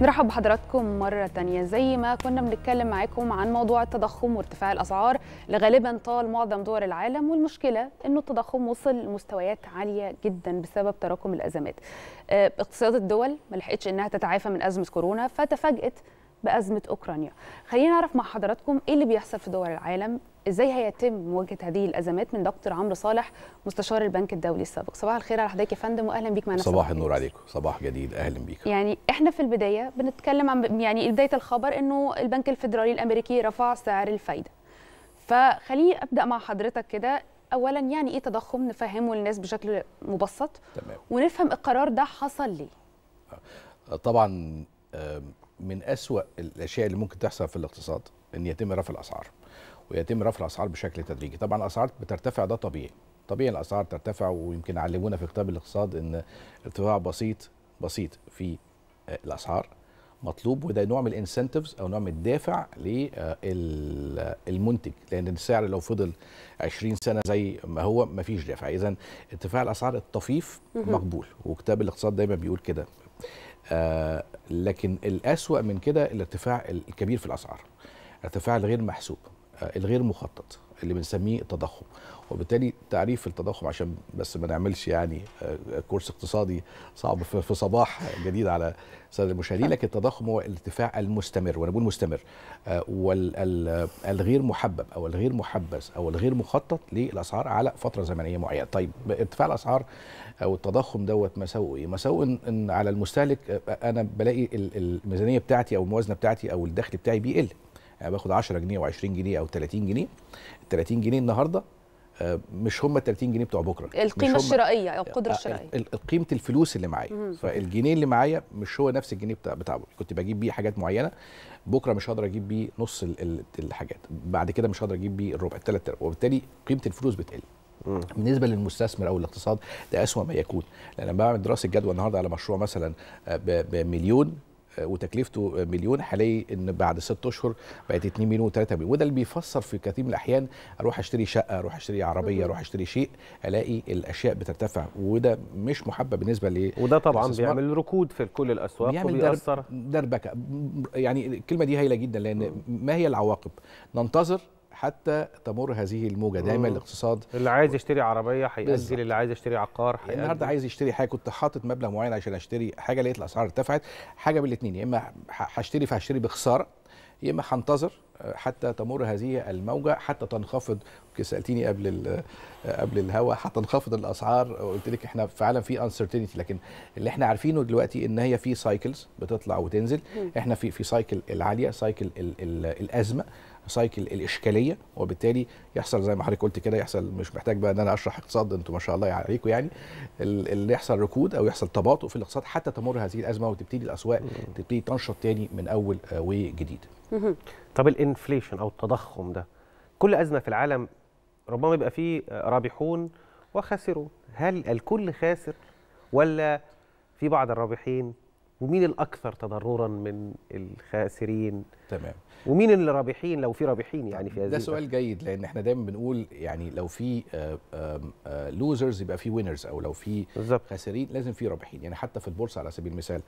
نرحب بحضراتكم مرة تانية زي ما كنا بنتكلم معاكم عن موضوع التضخم وارتفاع الأسعار اللي غالبا طال معظم دول العالم والمشكلة أنه التضخم وصل لمستويات عالية جدا بسبب تراكم الأزمات آه، اقتصاد الدول ما لحقتش أنها تتعافى من أزمة كورونا فتفاجأت بأزمة أوكرانيا خلينا نعرف مع حضراتكم إيه اللي بيحصل في دول العالم ازاي هيتم مواجهه هذه الازمات من دكتور عمرو صالح مستشار البنك الدولي السابق صباح الخير على حضرتك يا فندم واهلا بيك معنا صباح النور عليكم صباح جديد اهلا بيك يعني احنا في البدايه بنتكلم عن يعني بدايه الخبر انه البنك الفيدرالي الامريكي رفع سعر الفايده فخليني ابدا مع حضرتك كده اولا يعني ايه تضخم نفهمه للناس بشكل مبسط تمام. ونفهم القرار ده حصل ليه آه، طبعا آه، من أسوأ الاشياء اللي ممكن تحصل في الاقتصاد ان يتم رفع الاسعار ويتم رفع الاسعار بشكل تدريجي طبعا الاسعار بترتفع ده طبيعي طبيعي الاسعار ترتفع ويمكن علمونا في كتاب الاقتصاد ان ارتفاع بسيط بسيط في آه، الاسعار مطلوب وده نوع من الانسنتفز او نوع من الدافع للمنتج آه، آه، لان السعر لو فضل 20 سنه زي ما هو ما فيش دافع اذا ارتفاع الاسعار الطفيف مقبول وكتاب الاقتصاد دايما بيقول كده لكن الاسوا من كده الارتفاع الكبير في الاسعار ارتفاع الغير محسوب الغير مخطط اللي بنسميه التضخم وبالتالي تعريف التضخم عشان بس ما نعملش يعني آه، كورس اقتصادي صعب في صباح جديد على الساده المشاهدين لكن التضخم هو الارتفاع المستمر وانا بقول مستمر آه، والغير محبب او الغير محبس او الغير مخطط للاسعار على فتره زمنيه معينه طيب ارتفاع الاسعار او التضخم دوت مساوئه ايه مساوئه ان على المستهلك آه، انا بلاقي الميزانيه بتاعتي او الموازنه بتاعتي او الدخل بتاعي بيقل يعني باخد 10 جنيه و20 جنيه او 30 جنيه ال 30 جنيه النهارده آه، مش هم ال 30 جنيه بتوع بكره القيمه الشرائيه او آه، القدره آه، الشرائيه قيمه الفلوس اللي معايا فالجنيه اللي معايا مش هو نفس الجنيه بتاع بتاع كنت بجيب بيه حاجات معينه بكره مش هقدر اجيب بيه نص الحاجات بعد كده مش هقدر اجيب بيه الربع الثلاث ارباع وبالتالي قيمه الفلوس بتقل بالنسبه للمستثمر او الاقتصاد ده اسوا ما يكون لان انا بعمل دراسه جدوى النهارده على مشروع مثلا بمليون آه، وتكلفته مليون هلاقي ان بعد ست اشهر بقت 2 مليون و3 مليون وده اللي بيفسر في كثير من الاحيان اروح اشتري شقه اروح اشتري عربيه اروح اشتري شيء الاقي الاشياء بترتفع وده مش محبه بالنسبه ل وده طبعا بيعمل ركود في كل الاسواق بيعمل وبيأثر دربكه يعني الكلمه دي هايله جدا لان ما هي العواقب ننتظر حتى تمر هذه الموجه دايما الاقتصاد اللي عايز يشتري عربيه هيأجل اللي عايز يشتري عقار هيأجل النهارده عايز يشتري حاجه كنت حاطط مبلغ معين عشان اشتري حاجه لقيت الاسعار ارتفعت حاجه من الاثنين يا اما هشتري فهشتري بخساره يا اما هنتظر آه، حتى تمر هذه الموجه حتى تنخفض سالتيني قبل آه، قبل الهوا هتنخفض الاسعار وقلت لك احنا فعلا في انسرتينتي لكن اللي احنا عارفينه دلوقتي ان هي في سايكلز بتطلع وتنزل احنا في في سايكل العاليه سايكل الازمه سايكل الاشكاليه وبالتالي يحصل زي ما حضرتك قلت كده يحصل مش محتاج بقى ان انا اشرح اقتصاد انتم ما شاء الله عليكم يعني اللي يحصل ركود او يحصل تباطؤ في الاقتصاد حتى تمر هذه الازمه وتبتدي الاسواق تبتدي تنشط تاني من اول آه، وجديد. طب الانفليشن او التضخم ده كل ازمه في العالم ربما يبقى فيه آه، رابحون وخاسرون، هل الكل خاسر ولا في بعض الرابحين ومين الاكثر تضررا من الخاسرين تمام ومين اللي رابحين لو في رابحين يعني في هذه ده سؤال جيد لان احنا دايما بنقول يعني لو في لوزرز آه، آه، يبقى في وينرز او لو في خاسرين لازم في رابحين يعني حتى في البورصه على سبيل المثال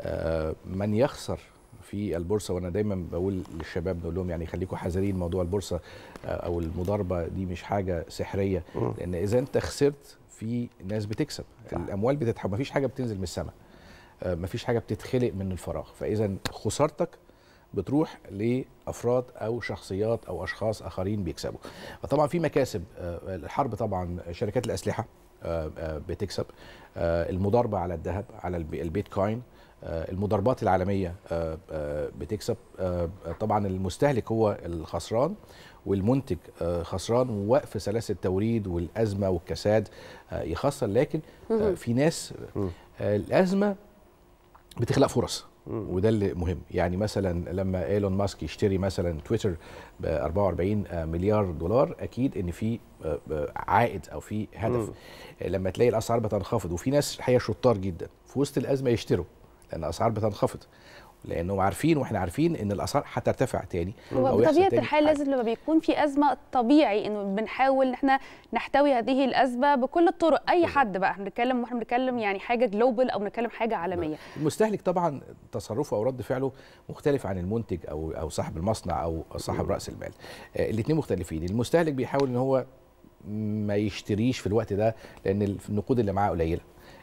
آه، من يخسر في البورصه وانا دايما بقول للشباب بقول لهم يعني خليكم حذرين موضوع البورصه او المضاربه دي مش حاجه سحريه لان اذا انت خسرت في ناس بتكسب صح. الاموال بتتحول مفيش حاجه بتنزل من السماء آه، مفيش حاجه بتتخلق من الفراغ فاذا خسارتك بتروح لافراد او شخصيات او اشخاص اخرين بيكسبوا طبعا في مكاسب آه، الحرب طبعا شركات الاسلحه آه، بتكسب المضاربه على الذهب على البيتكوين المضاربات العالميه بتكسب طبعا المستهلك هو الخسران والمنتج خسران ووقف سلاسل التوريد والازمه والكساد يخسر لكن في ناس الازمه بتخلق فرص وده اللي مهم يعني مثلا لما ايلون ماسك يشتري مثلا تويتر ب 44 مليار دولار اكيد ان في آه، آه، عائد او في هدف لما تلاقي الاسعار بتنخفض وفي ناس الحقيقه شطار جدا في وسط الازمه يشتروا لان الاسعار بتنخفض لانهم عارفين واحنا عارفين ان الاسعار هترتفع تاني وبطبيعه الحال لازم لما بيكون في ازمه طبيعي انه بنحاول ان احنا نحتوي هذه الازمه بكل الطرق اي حد بقى احنا بنتكلم واحنا بنتكلم يعني حاجه جلوبال او بنتكلم حاجه عالميه المستهلك طبعا تصرفه او رد فعله مختلف عن المنتج او او صاحب المصنع او صاحب راس المال آه، الاثنين مختلفين المستهلك بيحاول ان هو ما يشتريش في الوقت ده لان النقود اللي معاه قليله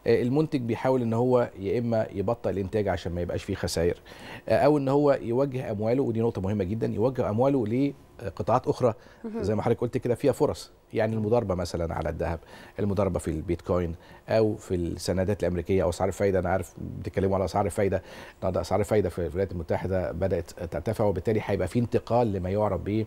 آه، المنتج بيحاول ان هو يا اما يبطئ الانتاج عشان ما يبقاش فيه خسائر آه، او ان هو يوجه امواله ودي نقطه مهمه جدا يوجه امواله لقطاعات اخرى زي ما حضرتك قلت كده فيها فرص يعني المضاربه مثلا على الذهب المضاربه في البيتكوين او في السندات الامريكيه او اسعار الفايده انا عارف بتتكلموا على اسعار الفايده النهارده اسعار الفايده في الولايات المتحده بدات ترتفع وبالتالي هيبقى في انتقال لما يعرف به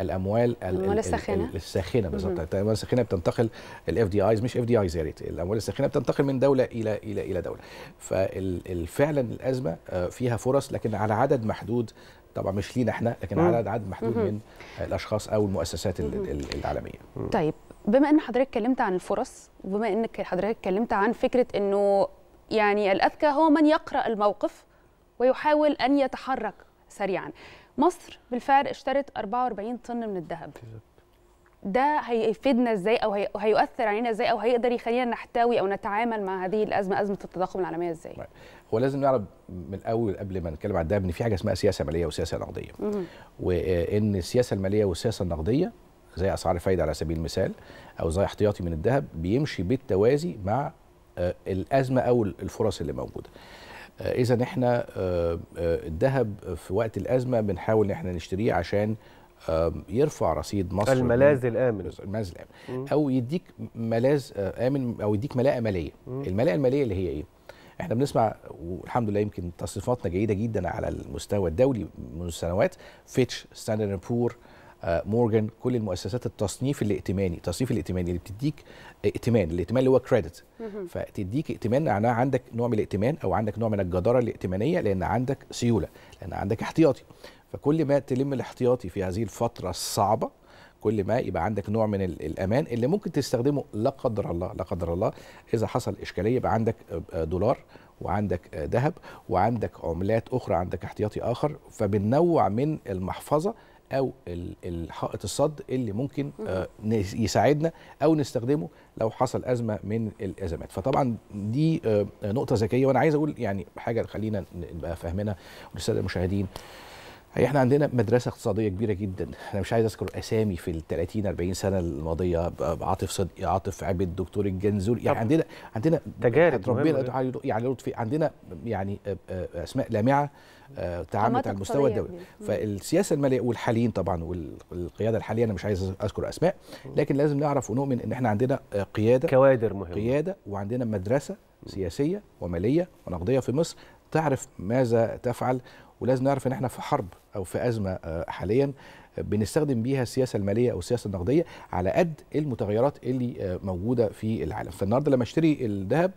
الاموال الاموال الساخنه الساخنه بالظبط طيب، الاموال الساخنه بتنتقل الاف دي ايز مش اف دي ايز يا ريت الاموال الساخنه بتنتقل من دوله الى الى الى دوله ففعلا الازمه آه، فيها فرص لكن على عدد محدود طبعا مش لينا احنا لكن على عدد محدود من الاشخاص او المؤسسات العالميه طيب بما ان حضرتك اتكلمت عن الفرص وبما انك حضرتك اتكلمت عن فكره انه يعني الاذكى هو من يقرا الموقف ويحاول ان يتحرك سريعا مصر بالفعل اشترت 44 طن من الذهب ده هيفيدنا ازاي او هي... هيؤثر علينا ازاي او هيقدر يخلينا نحتوي او نتعامل مع هذه الازمه ازمه التضخم العالميه ازاي طيب، هو لازم نعرف من الاول قبل ما نتكلم عن الذهب ان في حاجه اسمها سياسه ماليه وسياسه نقديه وان السياسه الماليه والسياسه النقديه زي اسعار الفايده على سبيل المثال او زي احتياطي من الذهب بيمشي بالتوازي مع آه، الازمه او الفرص اللي موجوده آه، اذا احنا آه، آه، الذهب في وقت الازمه بنحاول ان احنا نشتريه عشان يرفع رصيد مصر الملاذ الامن الملاذ الامن او يديك ملاذ امن او يديك ملاءه ماليه الملاءه الماليه اللي هي ايه احنا بنسمع والحمد لله يمكن تصنيفاتنا جيده جدا على المستوى الدولي منذ سنوات فيتش ستاندرد بور آه مورجان كل المؤسسات التصنيف الائتماني التصنيف الائتماني اللي بتديك ائتمان الائتمان اللي هو كريدت فتديك ائتمان معناها يعني عندك نوع من الائتمان او عندك نوع من الجداره الائتمانيه لان عندك سيوله لان عندك احتياطي فكل ما تلم الاحتياطي في هذه الفتره الصعبه كل ما يبقى عندك نوع من الامان اللي ممكن تستخدمه لا قدر الله لا قدر الله اذا حصل اشكاليه يبقى عندك آه، آه، دولار وعندك آه، ذهب وعندك عملات اخرى عندك احتياطي اخر فبنوع من المحفظه او الحائط الصد اللي ممكن آه، يساعدنا او نستخدمه لو حصل ازمه من الازمات فطبعا دي آه، نقطه ذكيه وانا عايز اقول يعني حاجه خلينا نبقى فاهمينها للساده المشاهدين هي احنا عندنا مدرسه اقتصاديه كبيره جدا انا مش عايز اذكر اسامي في ال 30 40 سنه الماضيه عاطف صدقي عاطف عبد دكتور الجنزور يعني عندنا عندنا تجارب ربنا يعني لطفي عندنا يعني آه، آه، اسماء لامعه آه، تعاملت على المستوى الدولي فالسياسه الماليه والحاليين طبعا والقياده الحاليه انا مش عايز اذكر اسماء لكن لازم نعرف ونؤمن ان احنا عندنا قياده كوادر مهمه قياده وعندنا مدرسه سياسيه وماليه ونقديه في مصر تعرف ماذا تفعل ولازم نعرف ان احنا في حرب او في ازمه آه، حاليا آه، بنستخدم بيها السياسه الماليه او السياسه النقديه على قد المتغيرات اللي آه، موجوده في العالم فالنهارده لما اشتري الذهب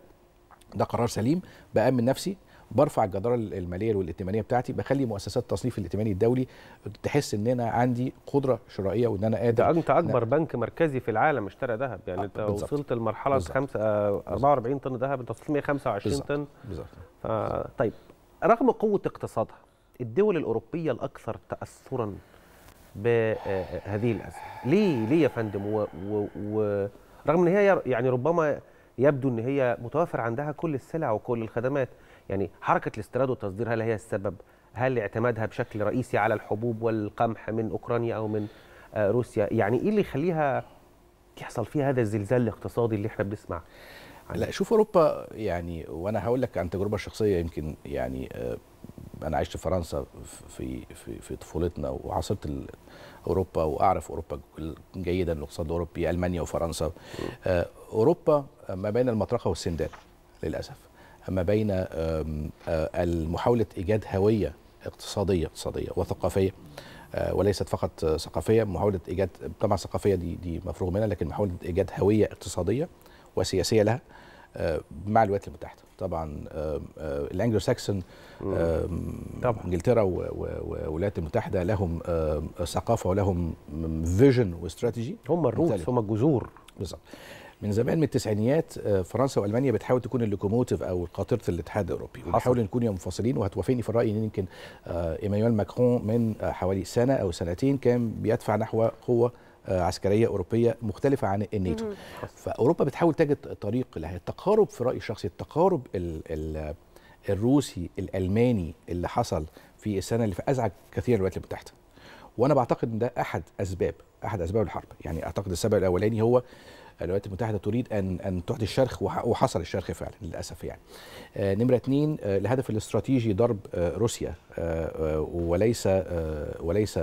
ده قرار سليم بامن نفسي برفع الجدارة المالية والائتمانية بتاعتي بخلي مؤسسات التصنيف الائتماني الدولي تحس ان انا عندي قدرة شرائية وان انا قادر انت اكبر أنا... بنك مركزي في العالم اشترى ذهب يعني انت بالزبط. وصلت لمرحلة 44 طن ذهب انت وصلت 125 طن بالظبط آه طيب رغم قوة اقتصادها الدول الاوروبيه الاكثر تاثرا بهذه آه، الازمه ليه ليه يا فندم ورغم ان هي يعني ربما يبدو ان هي متوافر عندها كل السلع وكل الخدمات يعني حركه الاستيراد والتصدير هل هي السبب هل اعتمادها بشكل رئيسي على الحبوب والقمح من اوكرانيا او من آه، روسيا يعني ايه اللي يخليها يحصل فيها هذا الزلزال الاقتصادي اللي احنا بنسمع عنه؟ لا شوف اوروبا يعني وانا هقول لك عن تجربه شخصيه يمكن يعني آه، انا عشت في فرنسا في في في طفولتنا وعاصرت اوروبا واعرف اوروبا جيدا الاقتصاد الاوروبي المانيا وفرنسا آه، اوروبا ما بين المطرقه والسندان للاسف ما بين آه، محاوله ايجاد هويه اقتصاديه اقتصاديه وثقافيه آه، وليست فقط ثقافيه محاوله ايجاد طبعا ثقافيه دي دي مفروغ منها لكن محاوله ايجاد هويه اقتصاديه وسياسيه لها مع الولايات المتحده طبعا الانجلو ساكسون طبعا انجلترا والولايات المتحده لهم ثقافه ولهم فيجن واستراتيجي هم الروس هم الجذور بالظبط من زمان من التسعينيات آه، فرنسا والمانيا بتحاول تكون اللوكوموتيف او قاطره الاتحاد الاوروبي وبيحاولوا نكون منفصلين وهتوافقني في الراي ان يمكن آه، ايمانويل ماكرون من آه، حوالي سنه او سنتين كان بيدفع نحو قوه آه، عسكريه اوروبيه مختلفه عن الناتو فاوروبا بتحاول تجد طريق لها التقارب في رايي الشخصي التقارب الـ الـ الروسي الالماني اللي حصل في السنه اللي ازعج كثير الولايات المتحده وانا بعتقد ان ده احد اسباب احد اسباب الحرب يعني اعتقد السبب الاولاني هو الولايات المتحده تريد ان ان تحدث الشرخ وحصل الشرخ فعلا للاسف يعني. آه، نمره اثنين آه، الهدف الاستراتيجي ضرب آه، روسيا وليس وليس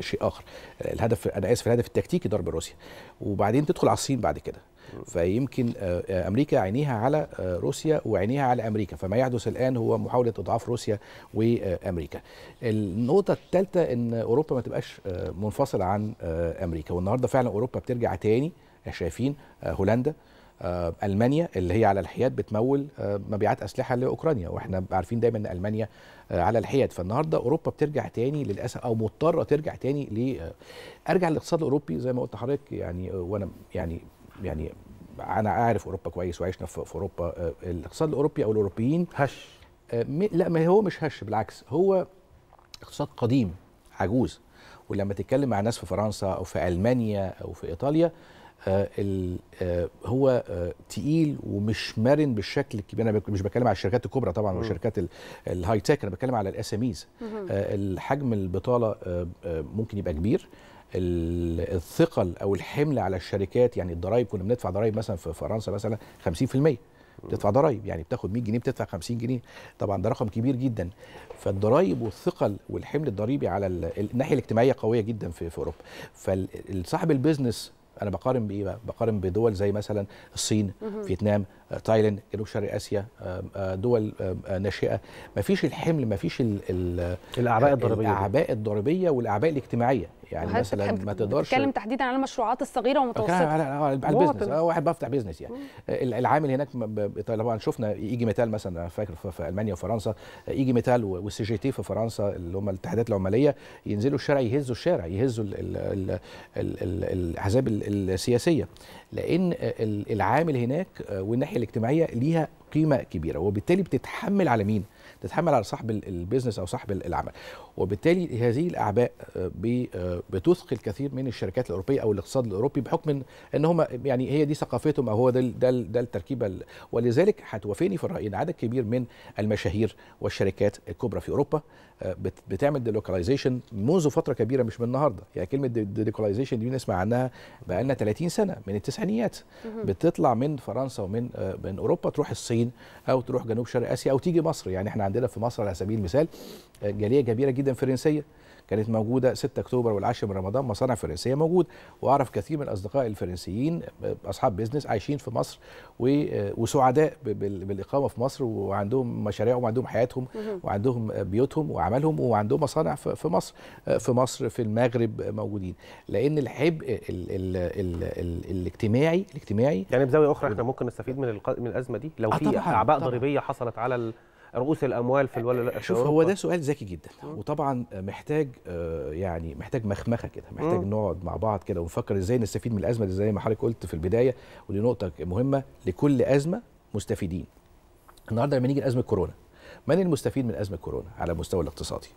شيء اخر. الهدف انا اسف الهدف التكتيكي ضرب روسيا وبعدين تدخل على الصين بعد كده. فيمكن آه، آه، امريكا عينيها على آه، روسيا وعينيها على امريكا فما يحدث الان هو محاوله اضعاف روسيا وامريكا النقطه الثالثه ان اوروبا ما تبقاش منفصله عن امريكا والنهارده فعلا اوروبا بترجع تاني شايفين هولندا المانيا اللي هي على الحياد بتمول مبيعات اسلحه لاوكرانيا واحنا عارفين دايما ان المانيا على الحياد فالنهارده اوروبا بترجع تاني للاسف او مضطره ترجع تاني ل ارجع للاقتصاد الاوروبي زي ما قلت لحضرتك يعني وانا يعني يعني انا اعرف اوروبا كويس وعشنا في اوروبا آه، الاقتصاد الاوروبي او الاوروبيين هش آه، لا ما هو مش هش بالعكس هو اقتصاد قديم عجوز ولما تتكلم مع ناس في فرنسا او في المانيا او في ايطاليا آه، هو تقيل ومش مرن بالشكل الكبير انا مش بتكلم على الشركات الكبرى طبعا والشركات الهاي تك انا بتكلم على الاس ام ايز الحجم البطاله ممكن يبقى كبير الثقل او الحمل على الشركات يعني الضرايب كنا بندفع ضرايب مثلا في فرنسا مثلا 50% بتدفع ضرايب يعني بتاخد 100 جنيه بتدفع 50 جنيه طبعا ده رقم كبير جدا فالضرايب والثقل والحمل الضريبي على الناحيه الاجتماعيه قويه جدا في, في اوروبا فصاحب البيزنس انا بقارن بايه بقى بقارن بدول زي مثلا الصين فيتنام آه، تايلاند جنوب شرق اسيا آه، دول آه، ناشئه ما فيش الحمل ما فيش الاعباء الضريبيه الاعباء الضريبيه والاعباء الاجتماعيه يعني مثلا ما تقدرش تتكلم تحديدا على المشروعات الصغيره والمتوسطه على, البيزنس انا أه، واحد بفتح بيزنس يعني مم. العامل هناك طيب، طبعا شفنا ايجي ميتال مثلا فاكر في المانيا وفرنسا ايجي ميتال والسي جي تي في فرنسا اللي هم الاتحادات العماليه ينزلوا الشارع يهزوا الشارع يهزوا الاحزاب السياسيه لان العامل هناك آه، والناحيه الاجتماعيه ليها قيمه كبيره وبالتالي بتتحمل على مين؟ تتحمل على صاحب البيزنس او صاحب العمل وبالتالي هذه الاعباء آه، آه، بتثقل كثير من الشركات الاوروبيه او الاقتصاد الاوروبي بحكم ان هم يعني هي دي ثقافتهم او هو ده ده, ده التركيبه ولذلك هتوافقني في الراي ان عدد كبير من المشاهير والشركات الكبرى في اوروبا آه، بتعمل ديلوكاليزيشن منذ فتره كبيره مش من النهارده يعني كلمه ديلوكاليزيشن دي بنسمع عنها بقى لنا 30 سنه من التسعينيات بتطلع من فرنسا ومن من اوروبا تروح الصين الصين او تروح جنوب شرق اسيا او تيجي مصر يعني احنا عندنا في مصر على سبيل المثال جاليه كبيره جدا فرنسيه كانت موجوده 6 اكتوبر والعاشر من رمضان مصانع فرنسيه موجوده واعرف كثير من اصدقائي الفرنسيين اصحاب بيزنس عايشين في مصر وسعداء بالاقامه في مصر وعندهم مشاريعهم وعندهم حياتهم وعندهم بيوتهم وعملهم وعندهم مصانع في مصر في مصر في المغرب موجودين لان الحب الـ الـ الـ الـ الاجتماعي الاجتماعي يعني بزاويه اخرى احنا ممكن نستفيد من من الازمه دي لو آه، في اعباء ضريبيه حصلت على رؤوس الاموال في الولا شوف هو ده سؤال ذكي جدا وطبعا محتاج آه، يعني محتاج مخمخه كده محتاج نقعد مع بعض كده ونفكر ازاي نستفيد من الازمه دي زي ما حضرتك قلت في البدايه ودي نقطه مهمه لكل ازمه مستفيدين النهارده لما نيجي لازمه كورونا من المستفيد من ازمه كورونا على المستوى الاقتصادي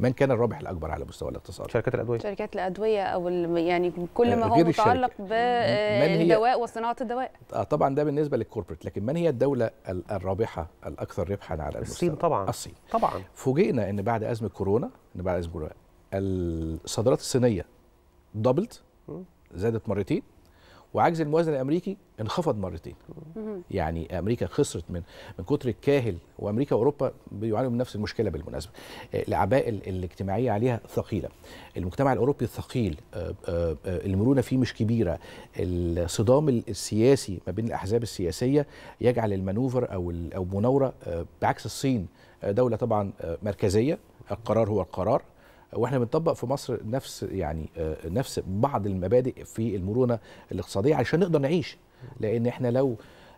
من كان الرابح الاكبر على مستوى الاقتصاد شركات الادويه شركات الادويه او يعني كل آه، ما هو متعلق بالدواء وصناعه الدواء اه طبعا ده بالنسبه للكوربريت لكن من هي الدوله الرابحه الاكثر ربحا على المستوى الصين طبعا الصين طبعا فوجئنا ان بعد ازمه كورونا ان بعد ازمه كورونا الصادرات الصينيه دبلت زادت مرتين وعجز الموازنه الامريكي انخفض مرتين يعني امريكا خسرت من من كتر الكاهل وامريكا واوروبا بيعانوا من نفس المشكله بالمناسبه آه، الاعباء الاجتماعيه عليها ثقيله المجتمع الاوروبي ثقيل آه، آه، المرونه فيه مش كبيره الصدام السياسي ما بين الاحزاب السياسيه يجعل المانوفر او او المناوره بعكس الصين دوله طبعا مركزيه القرار هو القرار واحنا بنطبق في مصر نفس يعني آه، نفس بعض المبادئ في المرونه الاقتصاديه عشان نقدر نعيش لان احنا لو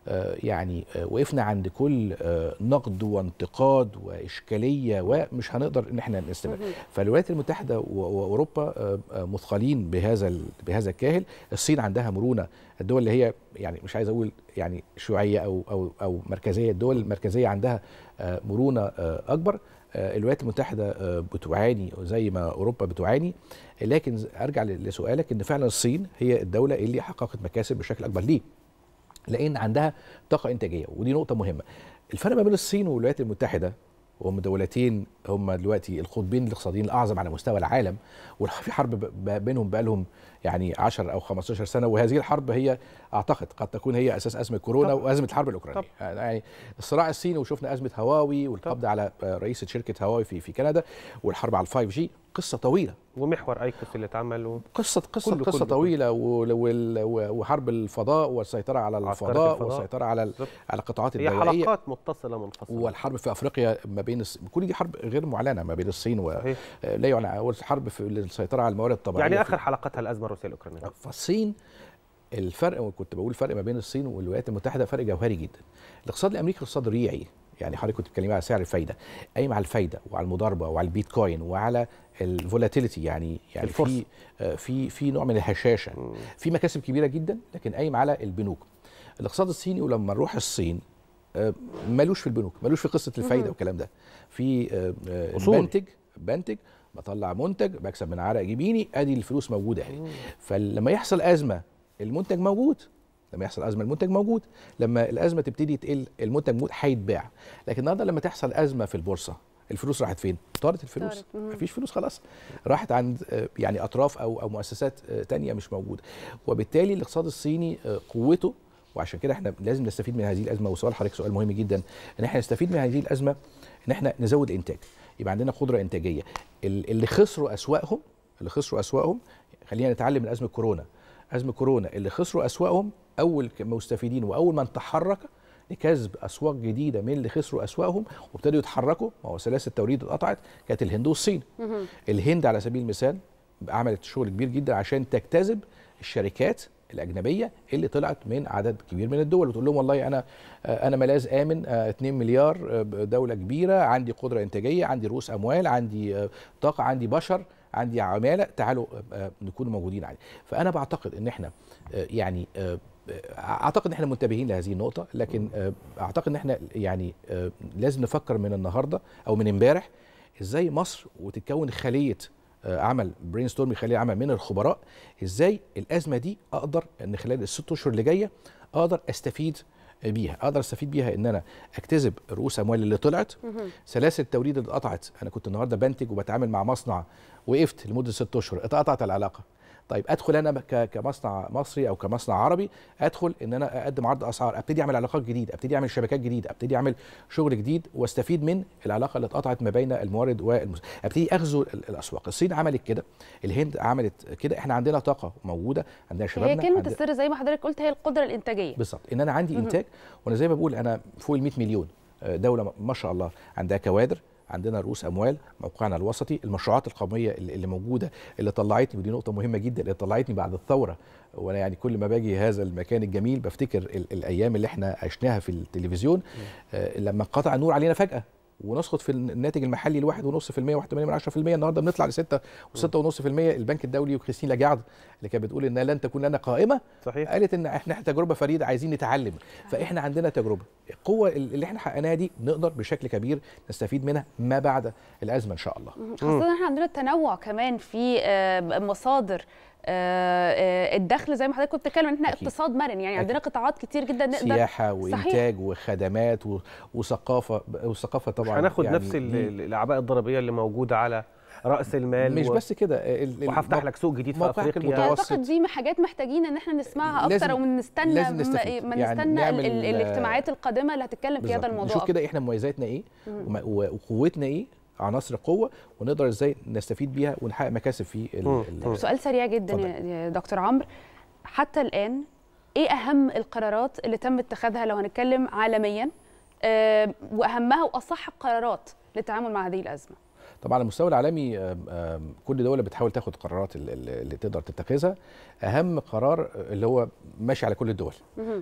آه، يعني آه، وقفنا عند كل نقد وانتقاد واشكاليه ومش هنقدر ان احنا نستمر فالولايات المتحده واوروبا مثقلين بهذا بهذا الكاهل الصين عندها مرونه الدول اللي هي يعني مش عايز اقول يعني شيوعيه او او او مركزيه الدول المركزيه عندها آه، مرونه آه، اكبر آه، الولايات المتحده بتعاني زي ما اوروبا بتعاني لكن ارجع لسؤالك ان فعلا الصين هي الدوله اللي حققت مكاسب بشكل اكبر ليه؟ لان عندها طاقه انتاجيه ودي نقطه مهمه. الفرق ما بين الصين والولايات المتحده وهم دولتين هم دلوقتي القطبين الاقتصاديين الاعظم على مستوى العالم وفي حرب بينهم بقى لهم يعني 10 او 15 سنه وهذه الحرب هي اعتقد قد تكون هي اساس ازمه كورونا طب. وازمه الحرب الاوكرانيه آه، يعني الصراع الصيني وشفنا ازمه هواوي والقبض على آه، رئيسه شركه هواوي في في كندا والحرب على الفايف جي قصه طويله ومحور ايكوس اللي اتعمل و... قصه قصه كل قصه كل طويله وحرب الفضاء والسيطره على الفضاء, الفضاء والسيطره على ال... على القطاعات الدوليه هي حلقات متصله منفصله والحرب في افريقيا ما بين الس... كل دي حرب غير معلنه ما بين الصين و... آه، لا يعلن والحرب في السيطره على الموارد الطبيعيه يعني اخر في... حلقتها الازمه الروسيه الاوكرانيه آه، فالصين الفرق وكنت بقول الفرق ما بين الصين والولايات المتحده فرق جوهري جدا الاقتصاد الامريكي اقتصاد ريعي يعني حضرتك كنت بتتكلمي على سعر الفايده قايم على الفايده وعلى المضاربه وعلى البيتكوين وعلى الفولاتيليتي يعني يعني الفرصة. في آه، في في نوع من الهشاشه في مكاسب كبيره جدا لكن قايم على البنوك الاقتصاد الصيني ولما نروح الصين آه، ملوش في البنوك ملوش في قصه الفايده والكلام ده في بنتج بنتج بطلع منتج بكسب من عرق جبيني ادي الفلوس موجوده اهي فلما يحصل ازمه المنتج موجود لما يحصل ازمه المنتج موجود لما الازمه تبتدي تقل المنتج موجود هيتباع لكن النهارده لما تحصل ازمه في البورصه الفلوس راحت فين؟ طارت الفلوس طارت. مفيش فلوس خلاص راحت عند آه، يعني اطراف او او مؤسسات آه، تانية مش موجوده وبالتالي الاقتصاد الصيني آه، قوته وعشان كده احنا لازم نستفيد من هذه الازمه وسؤال حضرتك سؤال مهم جدا ان احنا نستفيد من هذه الازمه ان احنا نزود الانتاج يبقى عندنا قدره انتاجيه اللي خسروا اسواقهم اللي خسروا اسواقهم خلينا نتعلم من ازمه كورونا ازمه كورونا اللي خسروا اسواقهم اول مستفيدين واول من تحرك لكسب اسواق جديده من اللي خسروا اسواقهم وابتدوا يتحركوا ما هو سلاسل التوريد اتقطعت كانت الهند والصين الهند على سبيل المثال عملت شغل كبير جدا عشان تجتذب الشركات الاجنبيه اللي طلعت من عدد كبير من الدول وتقول لهم والله انا انا ملاذ امن 2 آه، مليار آه، دوله كبيره عندي قدره انتاجيه عندي رؤوس اموال عندي آه، طاقه عندي بشر عندي عماله تعالوا نكون موجودين عليه فانا بعتقد ان احنا يعني اعتقد ان احنا منتبهين لهذه النقطه لكن اعتقد ان احنا يعني لازم نفكر من النهارده او من امبارح ازاي مصر وتتكون خليه آه، عمل برين ستورم يخليه عمل من الخبراء ازاي الازمه دي اقدر ان خلال الست اشهر اللي جايه اقدر استفيد بيها اقدر استفيد بيها ان انا اكتسب رؤوس اموال اللي طلعت سلاسل التوريد اللي اتقطعت انا كنت النهارده بنتج وبتعامل مع مصنع وقفت لمده ست اشهر اتقطعت العلاقه طيب ادخل انا كمصنع مصري او كمصنع عربي ادخل ان انا اقدم عرض اسعار ابتدي اعمل علاقات جديده ابتدي اعمل شبكات جديده ابتدي اعمل شغل جديد واستفيد من العلاقه اللي اتقطعت ما بين المورد والمس ابتدي اغزو الاسواق الصين عملت كده الهند عملت كده احنا عندنا طاقه موجوده عندنا شبابنا هي كلمه عند... السر زي ما حضرتك قلت هي القدره الانتاجيه بالظبط ان انا عندي انتاج وانا زي ما بقول انا فوق ال 100 مليون آه، دوله ما شاء الله عندها كوادر عندنا رؤوس اموال موقعنا الوسطي المشروعات القوميه اللي موجوده اللي طلعتني ودي نقطه مهمه جدا اللي طلعتني بعد الثوره وانا يعني كل ما باجي هذا المكان الجميل بفتكر الايام اللي احنا عشناها في التلفزيون آه، لما انقطع النور علينا فجاه ونسقط في الناتج المحلي ل 1.5% و1.8% النهارده بنطلع ل 6 و6.5% البنك الدولي وكريستين لاجارد اللي كانت بتقول انها لن تكون لنا قائمه صحيح قالت ان احنا تجربه فريده عايزين نتعلم فاحنا عندنا تجربه القوه اللي احنا حققناها دي نقدر بشكل كبير نستفيد منها ما بعد الازمه ان شاء الله خاصه احنا عندنا التنوع كمان في آه، مصادر آه، آه، الدخل زي ما حضرتك كنت بتتكلم ان احنا أكيد. اقتصاد مرن يعني عندنا قطاعات كتير جدا نقدر سياحه وانتاج صحيح. وخدمات وثقافه والثقافه طبعا هناخد يعني نفس الاعباء الضريبيه اللي موجوده على راس المال مش و... بس كده وهفتح لك سوق جديد في افريقيا يعني المتوسط اعتقد دي حاجات محتاجين ان احنا نسمعها اكتر ونستنى لازم ما يعني نستنى يعني الاجتماعات القادمه اللي هتتكلم في هذا الموضوع نشوف كده احنا مميزاتنا ايه وقوتنا ايه عناصر القوه ونقدر ازاي نستفيد بيها ونحقق مكاسب في سؤال سريع جدا يا دكتور عمرو حتى الان ايه اهم القرارات اللي تم اتخاذها لو هنتكلم عالميا آه، واهمها واصح القرارات للتعامل مع هذه الازمه طبعا على المستوى العالمي كل دوله بتحاول تاخد قرارات اللي تقدر تتخذها اهم قرار اللي هو ماشي على كل الدول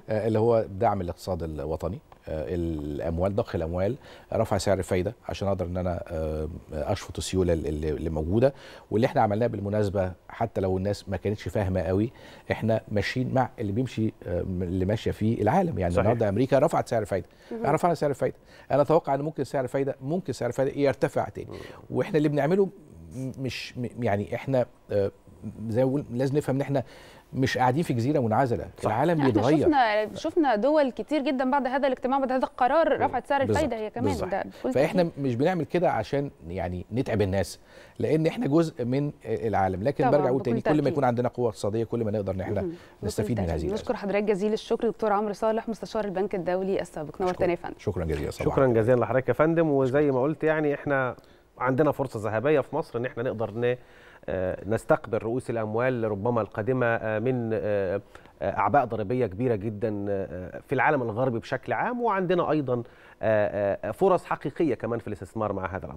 آه، اللي هو دعم الاقتصاد الوطني آه، الاموال ضخ الاموال رفع سعر الفايده عشان اقدر ان انا آه، اشفط السيوله اللي موجوده واللي احنا عملناه بالمناسبه حتى لو الناس ما كانتش فاهمه قوي احنا ماشيين مع اللي بيمشي آه، اللي ماشيه فيه العالم يعني صحيح. النهارده امريكا رفعت سعر الفايده رفعنا سعر الفايده انا اتوقع ان ممكن سعر الفايده ممكن سعر الفايده يرتفع تاني واحنا اللي بنعمله مش يعني احنا زي ما بقول لازم نفهم ان احنا مش قاعدين في جزيره منعزله صح. العالم بيتغير شفنا شفنا دول كتير جدا بعد هذا الاجتماع بعد هذا القرار رفعت سعر الفايده هي كمان ده فاحنا كتير. مش بنعمل كده عشان يعني نتعب الناس لان احنا جزء من العالم لكن برجع اقول تاني كل ما يكون عندنا قوه اقتصاديه كل ما نقدر ان احنا نستفيد من هذه نشكر حضرتك جزيل الشكر دكتور عمرو صالح مستشار البنك الدولي السابق نورتنا يا فندم شكرا جزيلا صباح شكرا جزيلا لحضرتك يا فندم وزي ما قلت يعني احنا عندنا فرصه ذهبيه في مصر ان احنا نقدر آه، نستقبل رؤوس الاموال ربما القادمه آه، من آه، اعباء ضريبيه كبيره جدا في العالم الغربي بشكل عام وعندنا ايضا فرص حقيقيه كمان في الاستثمار مع هذا العمل